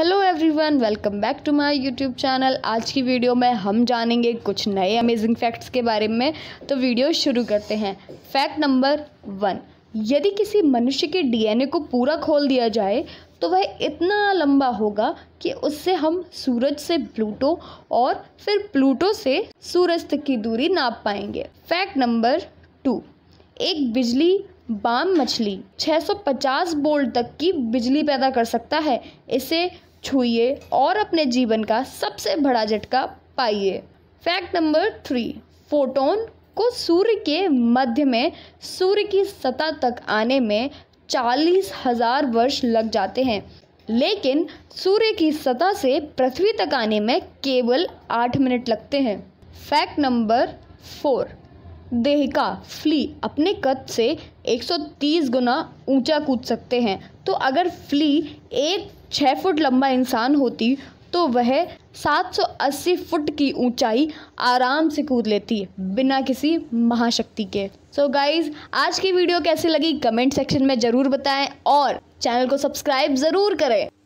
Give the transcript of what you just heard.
hello everyone welcome back to my YouTube channel आज की video में हम जानेंगे कुछ नए अमेजिंग फैक्ट्स के बारे में तो वीडियो शुरू करते हैं फैक्ट नंबर वन यदि किसी मनुष्य के डीएनए को पूरा खोल दिया जाए तो वह इतना लंबा होगा कि उससे हम सूरज से प्लूटो और फिर प्लूटो से सूरज तक की दूरी नाप पाएंगे फैक्ट नंबर टू एक बिजली बाम मछली 650 बोल्ट तक की बिजली पैदा कर सकता है इसे छूइए और अपने जीवन का सबसे बड़ा झटका पाइए फैक्ट नंबर थ्री फोटोन को सूर्य के मध्य में सूर्य की सतह तक आने में चालीस हजार वर्ष लग जाते हैं लेकिन सूर्य की सतह से पृथ्वी तक आने में केवल आठ मिनट लगते हैं फैक्ट नंबर फोर देहिका फ्ली अपने कद से 130 गुना ऊंचा कूद सकते हैं तो अगर फ्ली एक छः फुट लंबा इंसान होती तो वह 780 फुट की ऊंचाई आराम से कूद लेती बिना किसी महाशक्ति के सो so गाइज आज की वीडियो कैसी लगी कमेंट सेक्शन में ज़रूर बताएं और चैनल को सब्सक्राइब ज़रूर करें